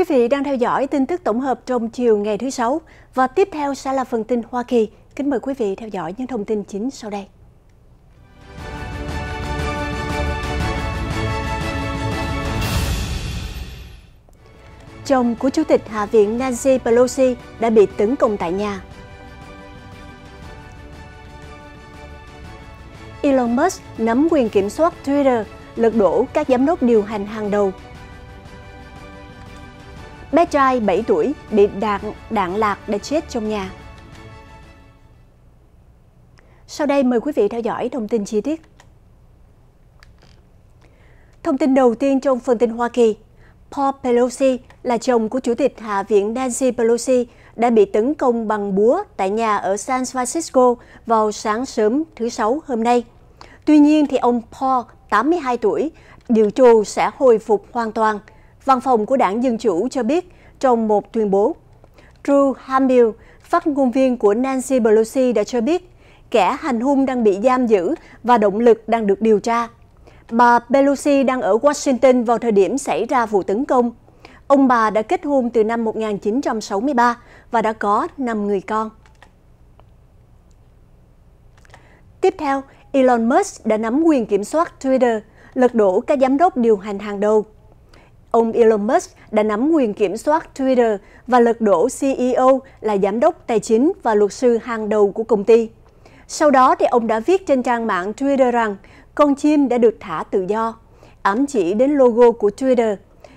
Quý vị đang theo dõi tin tức tổng hợp trong chiều ngày thứ Sáu và tiếp theo sẽ là phần tin Hoa Kỳ. Kính mời quý vị theo dõi những thông tin chính sau đây. Chồng của Chủ tịch Hạ viện Nancy Pelosi đã bị tấn công tại nhà. Elon Musk nắm quyền kiểm soát Twitter, lật đổ các giám đốc điều hành hàng đầu Bé trai 7 tuổi bị đạn, đạn lạc để chết trong nhà. Sau đây mời quý vị theo dõi thông tin chi tiết. Thông tin đầu tiên trong phần tin Hoa Kỳ, Paul Pelosi là chồng của Chủ tịch Hạ viện Nancy Pelosi đã bị tấn công bằng búa tại nhà ở San Francisco vào sáng sớm thứ Sáu hôm nay. Tuy nhiên thì ông Paul, 82 tuổi, điều trù sẽ hồi phục hoàn toàn – Văn phòng của đảng Dân Chủ cho biết trong một tuyên bố. Drew Hamill, phát ngôn viên của Nancy Pelosi đã cho biết kẻ hành hung đang bị giam giữ và động lực đang được điều tra. Bà Pelosi đang ở Washington vào thời điểm xảy ra vụ tấn công. Ông bà đã kết hôn từ năm 1963 và đã có 5 người con. Tiếp theo, Elon Musk đã nắm quyền kiểm soát Twitter, lật đổ các giám đốc điều hành hàng đầu ông Elon Musk đã nắm quyền kiểm soát Twitter và lật đổ CEO là giám đốc tài chính và luật sư hàng đầu của công ty. Sau đó thì ông đã viết trên trang mạng Twitter rằng con chim đã được thả tự do, ám chỉ đến logo của Twitter.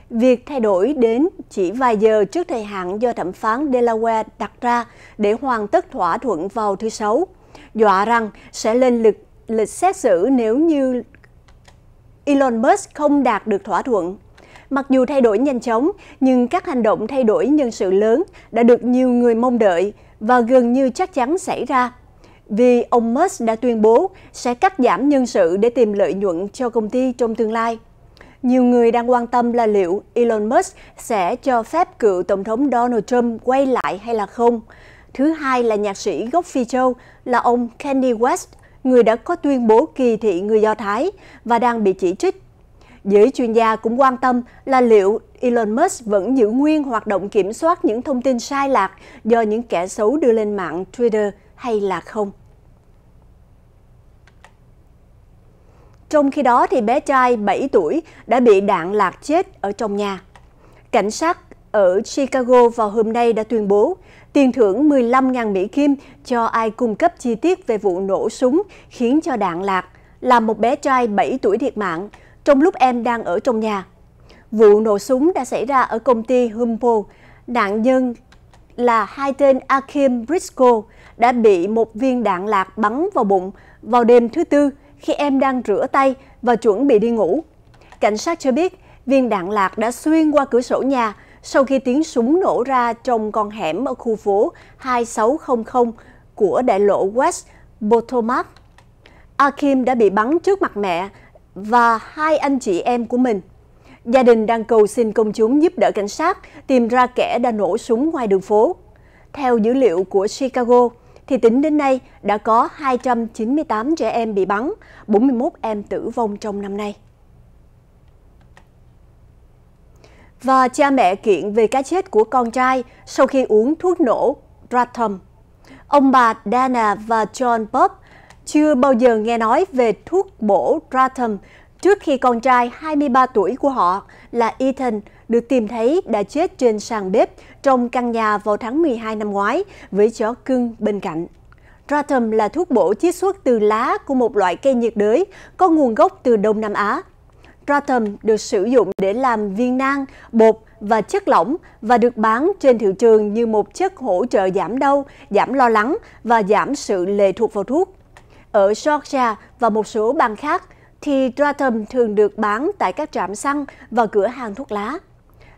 Việc thay đổi đến chỉ vài giờ trước thời hạn do thẩm phán Delaware đặt ra để hoàn tất thỏa thuận vào thứ Sáu, dọa rằng sẽ lên lịch, lịch xét xử nếu như Elon Musk không đạt được thỏa thuận. Mặc dù thay đổi nhanh chóng, nhưng các hành động thay đổi nhân sự lớn đã được nhiều người mong đợi và gần như chắc chắn xảy ra. Vì ông Musk đã tuyên bố sẽ cắt giảm nhân sự để tìm lợi nhuận cho công ty trong tương lai. Nhiều người đang quan tâm là liệu Elon Musk sẽ cho phép cựu Tổng thống Donald Trump quay lại hay là không. Thứ hai là nhạc sĩ gốc Phi Châu là ông Kanye West, người đã có tuyên bố kỳ thị người Do Thái và đang bị chỉ trích Giới chuyên gia cũng quan tâm là liệu Elon Musk vẫn giữ nguyên hoạt động kiểm soát những thông tin sai lạc do những kẻ xấu đưa lên mạng Twitter hay là không. Trong khi đó thì bé trai 7 tuổi đã bị đạn lạc chết ở trong nhà. Cảnh sát ở Chicago vào hôm nay đã tuyên bố tiền thưởng 15.000 Mỹ Kim cho ai cung cấp chi tiết về vụ nổ súng khiến cho đạn lạc, làm một bé trai 7 tuổi thiệt mạng trong lúc em đang ở trong nhà. Vụ nổ súng đã xảy ra ở công ty Humpo. Nạn nhân là hai tên Akim Briscoe đã bị một viên đạn lạc bắn vào bụng vào đêm thứ Tư khi em đang rửa tay và chuẩn bị đi ngủ. Cảnh sát cho biết viên đạn lạc đã xuyên qua cửa sổ nhà sau khi tiếng súng nổ ra trong con hẻm ở khu phố 2600 của đại lộ West Potomac. Akim đã bị bắn trước mặt mẹ và hai anh chị em của mình. Gia đình đang cầu xin công chúng giúp đỡ cảnh sát tìm ra kẻ đã nổ súng ngoài đường phố. Theo dữ liệu của Chicago, thì tính đến nay đã có 298 trẻ em bị bắn, 41 em tử vong trong năm nay. Và cha mẹ kiện về cái chết của con trai sau khi uống thuốc nổ Dratham. Ông bà Dana và John Bob chưa bao giờ nghe nói về thuốc bổ Dratum trước khi con trai 23 tuổi của họ là Ethan được tìm thấy đã chết trên sàn bếp trong căn nhà vào tháng 12 năm ngoái với chó cưng bên cạnh. Dratum là thuốc bổ chiết xuất từ lá của một loại cây nhiệt đới có nguồn gốc từ Đông Nam Á. Dratum được sử dụng để làm viên nang, bột và chất lỏng và được bán trên thị trường như một chất hỗ trợ giảm đau, giảm lo lắng và giảm sự lệ thuộc vào thuốc. Ở Georgia và một số bang khác, thì Dratum thường được bán tại các trạm xăng và cửa hàng thuốc lá.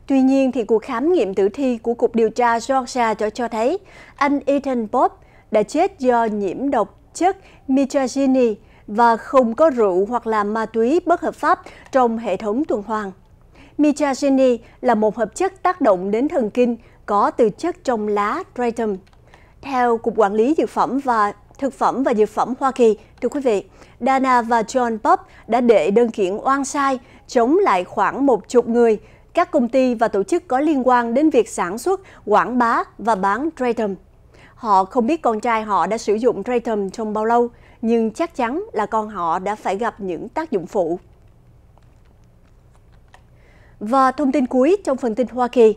Tuy nhiên, thì cuộc khám nghiệm tử thi của Cục Điều tra Georgia cho, cho thấy anh Ethan Bob đã chết do nhiễm độc chất mitragini và không có rượu hoặc là ma túy bất hợp pháp trong hệ thống tuần hoàn. Mitragini là một hợp chất tác động đến thần kinh có từ chất trong lá Dratum. Theo Cục Quản lý Dược phẩm và Thực phẩm và Dược phẩm Hoa Kỳ, thưa quý vị, Dana và John Bob đã đệ đơn kiện oan sai chống lại khoảng một chục người, các công ty và tổ chức có liên quan đến việc sản xuất, quảng bá và bán Dratum. Họ không biết con trai họ đã sử dụng Dratum trong bao lâu, nhưng chắc chắn là con họ đã phải gặp những tác dụng phụ. Và thông tin cuối trong phần tin Hoa Kỳ.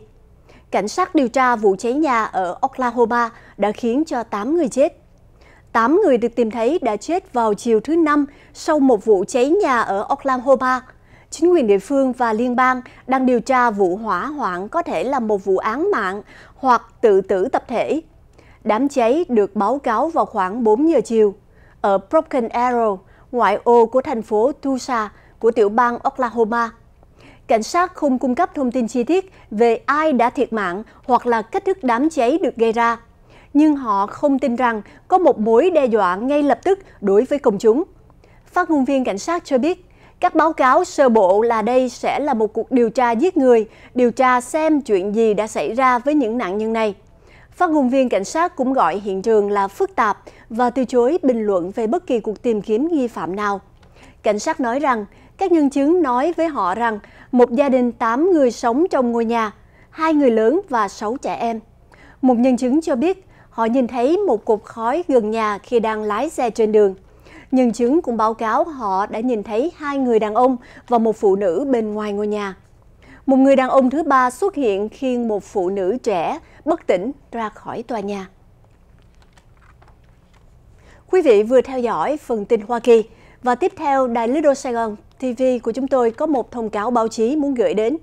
Cảnh sát điều tra vụ cháy nhà ở Oklahoma đã khiến cho 8 người chết. 8 người được tìm thấy đã chết vào chiều thứ Năm sau một vụ cháy nhà ở Oklahoma. Chính quyền địa phương và liên bang đang điều tra vụ hỏa hoạn có thể là một vụ án mạng hoặc tự tử tập thể. Đám cháy được báo cáo vào khoảng 4 giờ chiều. Ở Broken Arrow, ngoại ô của thành phố Tulsa của tiểu bang Oklahoma. Cảnh sát không cung cấp thông tin chi tiết về ai đã thiệt mạng hoặc là cách thức đám cháy được gây ra nhưng họ không tin rằng có một mối đe dọa ngay lập tức đối với công chúng. Phát ngôn viên cảnh sát cho biết, các báo cáo sơ bộ là đây sẽ là một cuộc điều tra giết người, điều tra xem chuyện gì đã xảy ra với những nạn nhân này. Phát ngôn viên cảnh sát cũng gọi hiện trường là phức tạp và từ chối bình luận về bất kỳ cuộc tìm kiếm nghi phạm nào. Cảnh sát nói rằng, các nhân chứng nói với họ rằng một gia đình 8 người sống trong ngôi nhà, hai người lớn và 6 trẻ em. Một nhân chứng cho biết họ nhìn thấy một cục khói gần nhà khi đang lái xe trên đường. Nhân chứng cũng báo cáo họ đã nhìn thấy hai người đàn ông và một phụ nữ bên ngoài ngôi nhà. Một người đàn ông thứ ba xuất hiện khi một phụ nữ trẻ bất tỉnh ra khỏi tòa nhà. Quý vị vừa theo dõi phần tin Hoa Kỳ và tiếp theo Đài đô Sài Gòn TV của chúng tôi có một thông cáo báo chí muốn gửi đến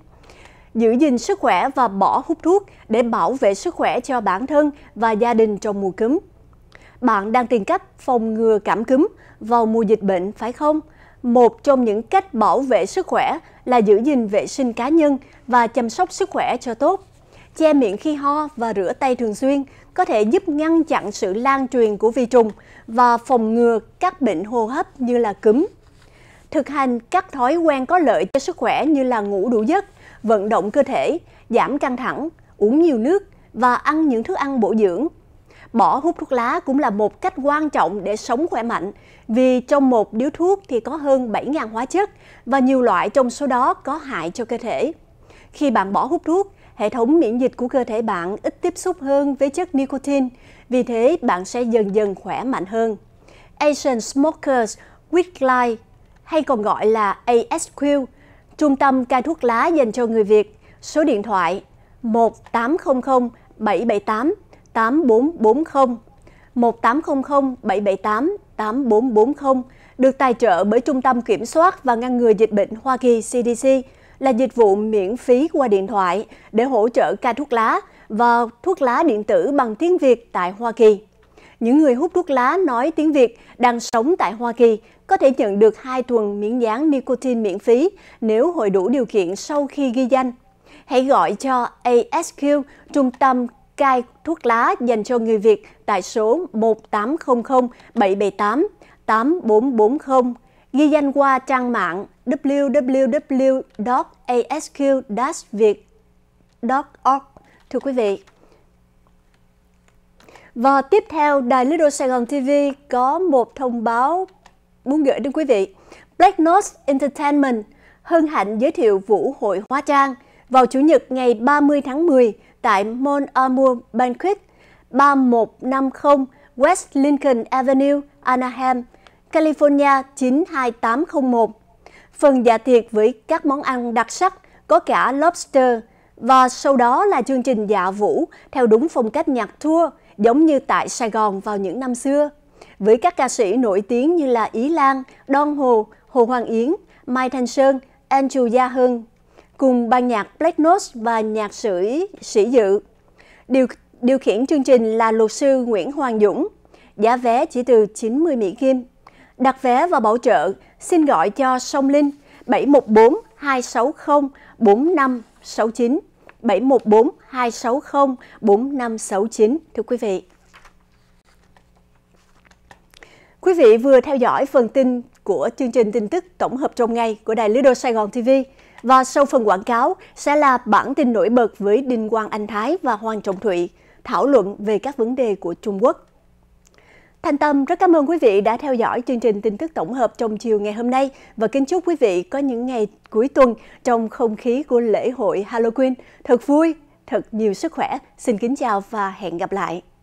giữ gìn sức khỏe và bỏ hút thuốc để bảo vệ sức khỏe cho bản thân và gia đình trong mùa cúm. Bạn đang tìm cách phòng ngừa cảm cúm vào mùa dịch bệnh phải không? Một trong những cách bảo vệ sức khỏe là giữ gìn vệ sinh cá nhân và chăm sóc sức khỏe cho tốt. Che miệng khi ho và rửa tay thường xuyên có thể giúp ngăn chặn sự lan truyền của vi trùng và phòng ngừa các bệnh hô hấp như là cúm. Thực hành các thói quen có lợi cho sức khỏe như là ngủ đủ giấc, vận động cơ thể, giảm căng thẳng, uống nhiều nước và ăn những thức ăn bổ dưỡng. Bỏ hút thuốc lá cũng là một cách quan trọng để sống khỏe mạnh, vì trong một điếu thuốc thì có hơn 7.000 hóa chất và nhiều loại trong số đó có hại cho cơ thể. Khi bạn bỏ hút thuốc, hệ thống miễn dịch của cơ thể bạn ít tiếp xúc hơn với chất nicotine, vì thế bạn sẽ dần dần khỏe mạnh hơn. Asian Smokers Weekly hay còn gọi là ASQ Trung tâm cai thuốc lá dành cho người Việt, số điện thoại 1800 778 8440, 1800 778 8440 được tài trợ bởi Trung tâm Kiểm soát và Ngăn ngừa Dịch bệnh Hoa Kỳ CDC là dịch vụ miễn phí qua điện thoại để hỗ trợ cai thuốc lá và thuốc lá điện tử bằng tiếng Việt tại Hoa Kỳ những người hút thuốc lá nói tiếng Việt đang sống tại Hoa Kỳ có thể nhận được hai tuần miễn dán nicotine miễn phí nếu hội đủ điều kiện sau khi ghi danh. Hãy gọi cho ASQ, Trung tâm cai thuốc lá dành cho người Việt tại số 1800 778 8440 ghi danh qua trang mạng www.asq-viet.org. Thưa quý vị, và tiếp theo, Đài Little gòn TV có một thông báo muốn gửi đến quý vị. Black nose Entertainment hân hạnh giới thiệu vũ hội hóa trang vào Chủ nhật ngày 30 tháng 10 tại Mon Amour Banquet 3150 West Lincoln Avenue, Anaheim, California 92801. Phần dạ tiệc với các món ăn đặc sắc có cả lobster và sau đó là chương trình dạ vũ theo đúng phong cách nhạc tour – giống như tại Sài Gòn vào những năm xưa. Với các ca sĩ nổi tiếng như là Ý Lan, Don Hồ, Hồ Hoàng Yến, Mai Thanh Sơn, Andrew Gia Hưng, cùng ban nhạc Black Notes và nhạc sĩ Sĩ Dự. Điều, điều khiển chương trình là luật sư Nguyễn Hoàng Dũng. Giá vé chỉ từ 90 Mỹ Kim. Đặt vé và bảo trợ, xin gọi cho Sông Linh 714 260 4569. 714 260 4569. Thưa quý vị. Quý vị vừa theo dõi phần tin của chương trình tin tức tổng hợp trong ngày của Đài Lido Sài Gòn TV. Và sau phần quảng cáo sẽ là bản tin nổi bật với Đinh Quang Anh Thái và Hoàng Trọng Thụy thảo luận về các vấn đề của Trung Quốc. Thanh Tâm rất cảm ơn quý vị đã theo dõi chương trình tin tức tổng hợp trong chiều ngày hôm nay và kính chúc quý vị có những ngày cuối tuần trong không khí của lễ hội Halloween thật vui, thật nhiều sức khỏe. Xin kính chào và hẹn gặp lại.